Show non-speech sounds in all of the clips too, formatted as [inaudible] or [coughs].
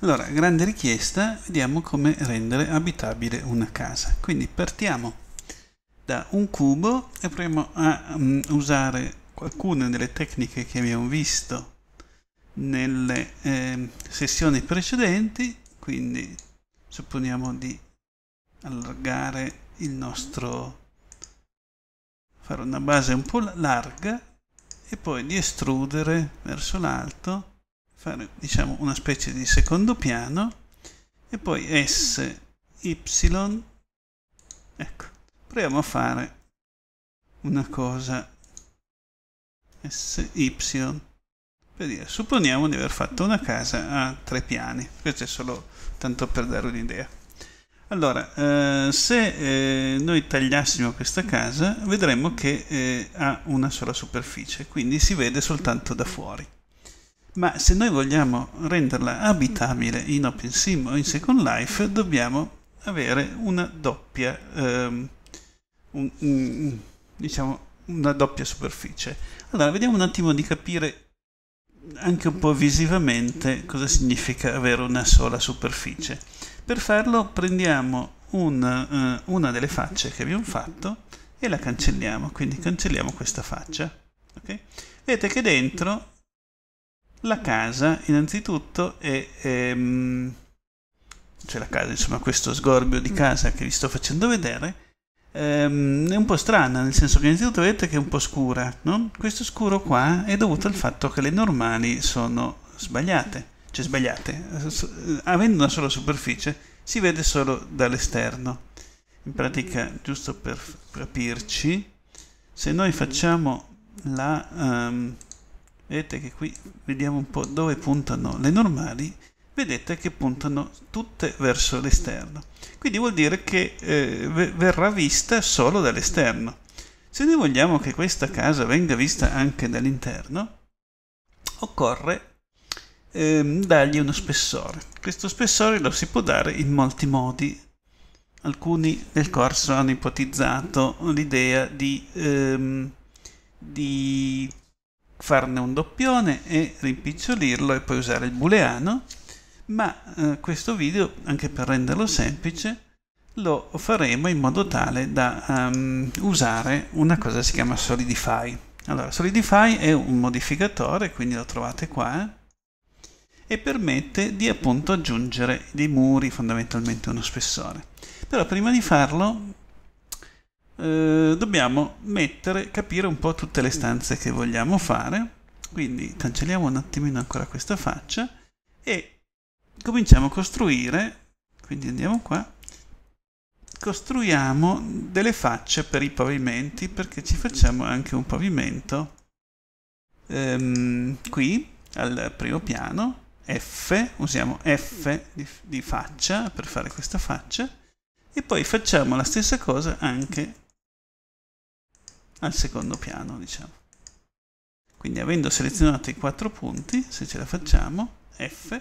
Allora, grande richiesta, vediamo come rendere abitabile una casa. Quindi partiamo da un cubo e proviamo a um, usare alcune delle tecniche che abbiamo visto nelle eh, sessioni precedenti, quindi supponiamo di allargare il nostro fare una base un po' larga e poi di estrudere verso l'alto fare diciamo una specie di secondo piano e poi S, Y, ecco, proviamo a fare una cosa S, Y, per dire, supponiamo di aver fatto una casa a tre piani, questo è solo tanto per dare un'idea. Allora, eh, se eh, noi tagliassimo questa casa, vedremmo che eh, ha una sola superficie, quindi si vede soltanto da fuori ma se noi vogliamo renderla abitabile in OpenSim o in Second Life dobbiamo avere una doppia, ehm, un, un, diciamo, una doppia superficie. Allora, vediamo un attimo di capire anche un po' visivamente cosa significa avere una sola superficie. Per farlo prendiamo un, eh, una delle facce che abbiamo fatto e la cancelliamo, quindi cancelliamo questa faccia. Okay? Vedete che dentro la casa, innanzitutto, è... Ehm, cioè la casa, insomma, questo sgorbio di mm. casa che vi sto facendo vedere, ehm, è un po' strana, nel senso che innanzitutto vedete che è un po' scura, no? Questo scuro qua è dovuto al fatto che le normali sono sbagliate, cioè sbagliate. Avendo una sola superficie, si vede solo dall'esterno. In pratica, giusto per capirci, se noi facciamo la... Um, vedete che qui vediamo un po' dove puntano le normali, vedete che puntano tutte verso l'esterno. Quindi vuol dire che eh, verrà vista solo dall'esterno. Se noi vogliamo che questa casa venga vista anche dall'interno, occorre eh, dargli uno spessore. Questo spessore lo si può dare in molti modi. Alcuni nel corso hanno ipotizzato l'idea di, ehm, di farne un doppione e rimpicciolirlo e poi usare il booleano, ma eh, questo video, anche per renderlo semplice, lo faremo in modo tale da um, usare una cosa che si chiama Solidify. Allora, Solidify è un modificatore, quindi lo trovate qua, e permette di appunto aggiungere dei muri, fondamentalmente uno spessore. Però prima di farlo eh, dobbiamo mettere, capire un po' tutte le stanze che vogliamo fare. Quindi cancelliamo un attimino ancora questa faccia e cominciamo a costruire. Quindi andiamo qua. Costruiamo delle facce per i pavimenti perché ci facciamo anche un pavimento ehm, qui al primo piano. F, usiamo F di, di faccia per fare questa faccia e poi facciamo la stessa cosa anche al secondo piano, diciamo. Quindi avendo selezionato i quattro punti, se ce la facciamo, F,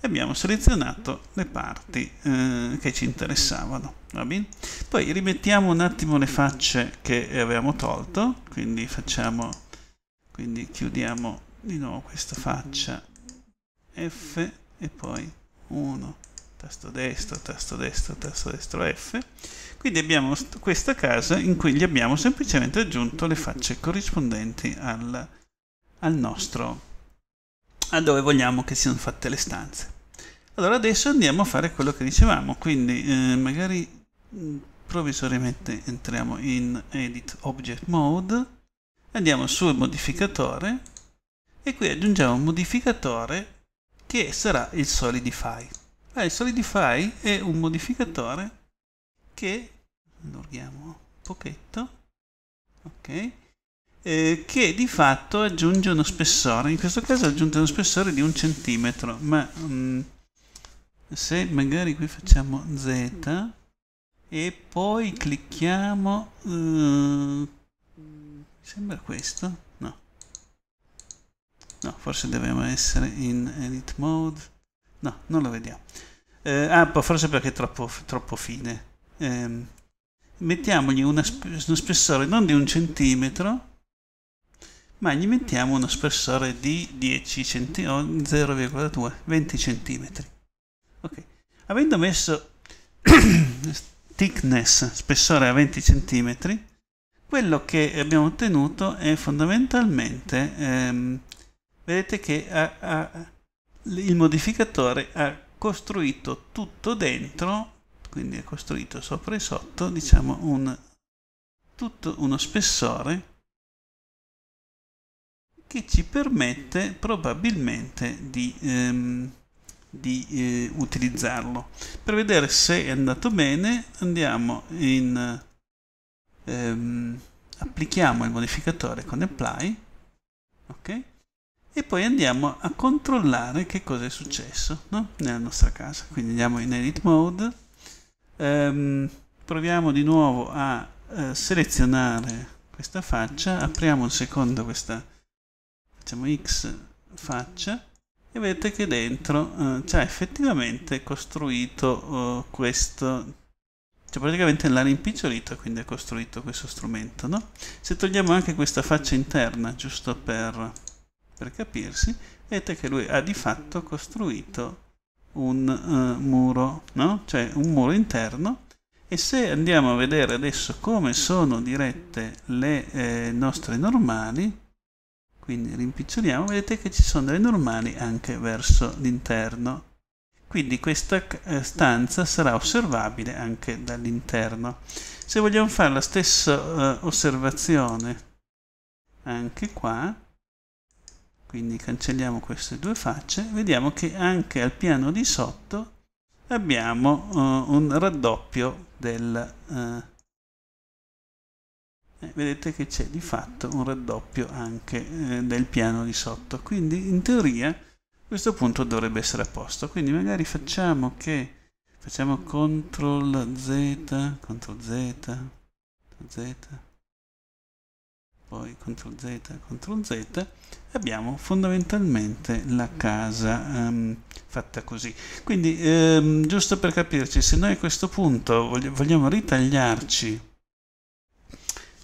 abbiamo selezionato le parti eh, che ci interessavano, va bene? Poi rimettiamo un attimo le facce che avevamo tolto, quindi facciamo, quindi chiudiamo di nuovo questa faccia F e poi 1, tasto destro, tasto destro, tasto destro F. Quindi abbiamo questa casa in cui gli abbiamo semplicemente aggiunto le facce corrispondenti al, al nostro, a dove vogliamo che siano fatte le stanze. Allora adesso andiamo a fare quello che dicevamo, quindi eh, magari mm, provvisoriamente entriamo in Edit Object Mode, andiamo sul modificatore e qui aggiungiamo un modificatore che sarà il Solidify. Allora, ah, Solidify è un modificatore che, allarghiamo un pochetto, ok, eh, che di fatto aggiunge uno spessore, in questo caso aggiunge uno spessore di un centimetro, ma mh, mm, se magari qui facciamo Z e poi clicchiamo, uh, sembra questo, no, no, forse dobbiamo essere in edit mode, No, non lo vediamo. Eh, ah, forse perché è troppo, troppo fine. Eh, mettiamogli uno spessore non di un centimetro, ma gli mettiamo uno spessore di 10 cm, 0,2, 20 cm. Ok. Avendo messo [coughs] thickness, spessore a 20 centimetri, quello che abbiamo ottenuto è fondamentalmente, ehm, vedete che ha, ha il modificatore ha costruito tutto dentro, quindi ha costruito sopra e sotto, diciamo, un, tutto uno spessore che ci permette probabilmente di, ehm, di eh, utilizzarlo. Per vedere se è andato bene andiamo in... Ehm, applichiamo il modificatore con apply, ok? e poi andiamo a controllare che cosa è successo no? nella nostra casa. Quindi andiamo in edit mode, ehm, proviamo di nuovo a eh, selezionare questa faccia, apriamo un secondo questa, facciamo X faccia e vedete che dentro eh, c'è effettivamente costruito eh, questo cioè praticamente l'ha rimpicciolito quindi ha costruito questo strumento no? se togliamo anche questa faccia interna giusto per per capirsi, vedete che lui ha di fatto costruito un uh, muro, no? cioè un muro interno. E se andiamo a vedere adesso come sono dirette le eh, nostre normali, quindi rimpiccioliamo, vedete che ci sono delle normali anche verso l'interno. Quindi questa eh, stanza sarà osservabile anche dall'interno. Se vogliamo fare la stessa eh, osservazione anche qua, quindi cancelliamo queste due facce, vediamo che anche al piano di sotto abbiamo uh, un raddoppio del... Uh, vedete che c'è di fatto un raddoppio anche eh, del piano di sotto quindi in teoria questo punto dovrebbe essere a posto quindi magari facciamo che facciamo CTRL Z CTRL Z Z poi CTRL Z, CTRL Z abbiamo fondamentalmente la casa um, fatta così. Quindi um, giusto per capirci, se noi a questo punto voglio, vogliamo ritagliarci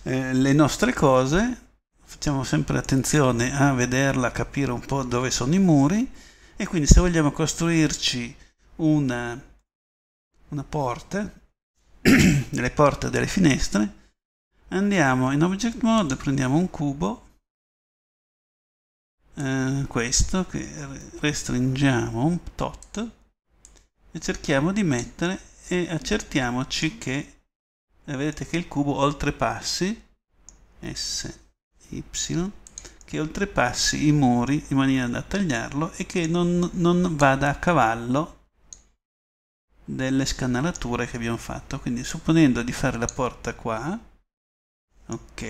eh, le nostre cose, facciamo sempre attenzione a vederla, a capire un po' dove sono i muri e quindi se vogliamo costruirci una, una porta, delle [clears throat] porte delle finestre, andiamo in object mode prendiamo un cubo eh, questo che restringiamo un tot e cerchiamo di mettere e accertiamoci che eh, vedete che il cubo oltrepassi S Y che oltrepassi i muri in maniera da tagliarlo e che non, non vada a cavallo delle scanalature che abbiamo fatto quindi supponendo di fare la porta qua ok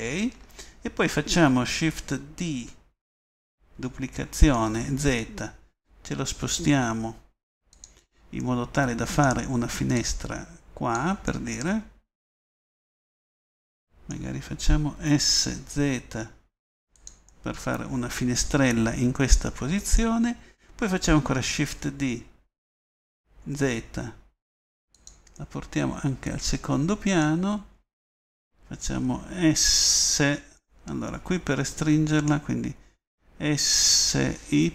e poi facciamo shift D duplicazione Z ce lo spostiamo in modo tale da fare una finestra qua per dire magari facciamo SZ per fare una finestrella in questa posizione poi facciamo ancora shift D Z la portiamo anche al secondo piano facciamo S, allora qui per restringerla, quindi SY,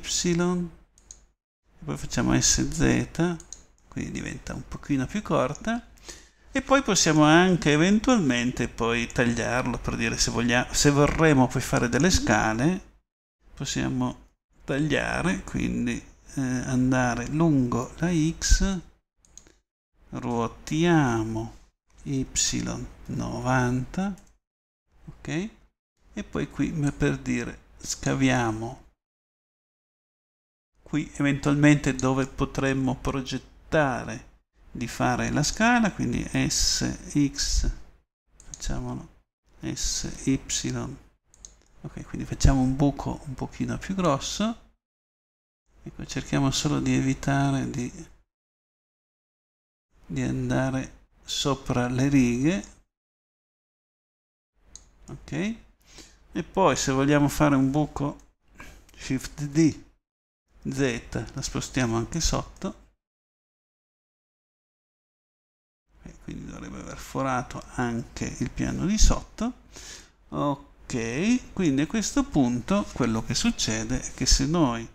poi facciamo SZ, quindi diventa un pochino più corta, e poi possiamo anche eventualmente poi tagliarlo per dire se, vogliamo, se vorremmo poi fare delle scale, possiamo tagliare, quindi eh, andare lungo la X, ruotiamo y90 ok e poi qui per dire scaviamo qui eventualmente dove potremmo progettare di fare la scala quindi sx facciamolo sy ok quindi facciamo un buco un pochino più grosso ecco cerchiamo solo di evitare di, di andare sopra le righe ok e poi se vogliamo fare un buco shift d z la spostiamo anche sotto quindi dovrebbe aver forato anche il piano di sotto ok quindi a questo punto quello che succede è che se noi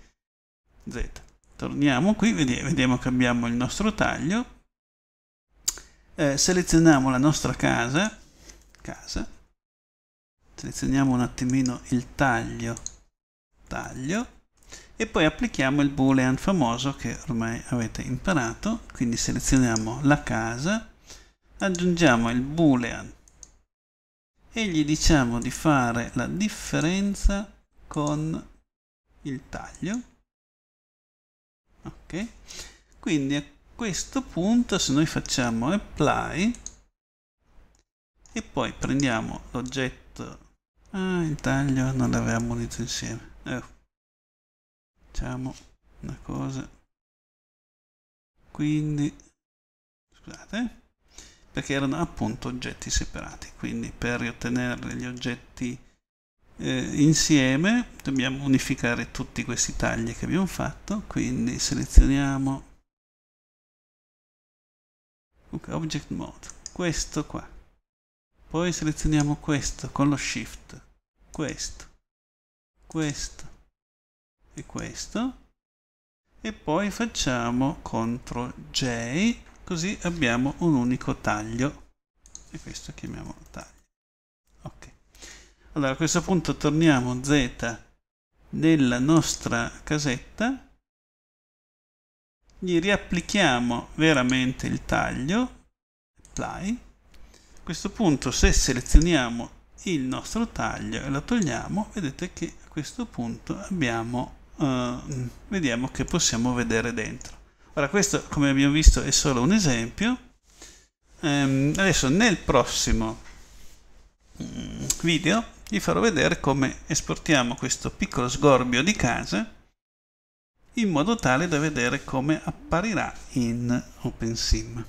z torniamo qui vediamo che abbiamo il nostro taglio eh, selezioniamo la nostra casa, casa, selezioniamo un attimino il taglio, taglio, e poi applichiamo il boolean famoso che ormai avete imparato, quindi selezioniamo la casa, aggiungiamo il boolean e gli diciamo di fare la differenza con il taglio ok quindi questo punto se noi facciamo apply e poi prendiamo l'oggetto ah il taglio non l'avevamo unito insieme eh. facciamo una cosa quindi scusate perché erano appunto oggetti separati quindi per riottenere gli oggetti eh, insieme dobbiamo unificare tutti questi tagli che abbiamo fatto quindi selezioniamo object mode questo qua poi selezioniamo questo con lo shift questo questo e questo e poi facciamo CTRL J così abbiamo un unico taglio e questo chiamiamolo taglio ok allora a questo punto torniamo Z nella nostra casetta gli riapplichiamo veramente il taglio, apply, a questo punto se selezioniamo il nostro taglio e lo togliamo, vedete che a questo punto abbiamo, eh, vediamo che possiamo vedere dentro. Ora questo come abbiamo visto è solo un esempio, ehm, adesso nel prossimo mm, video vi farò vedere come esportiamo questo piccolo sgorbio di casa in modo tale da vedere come apparirà in OpenSim.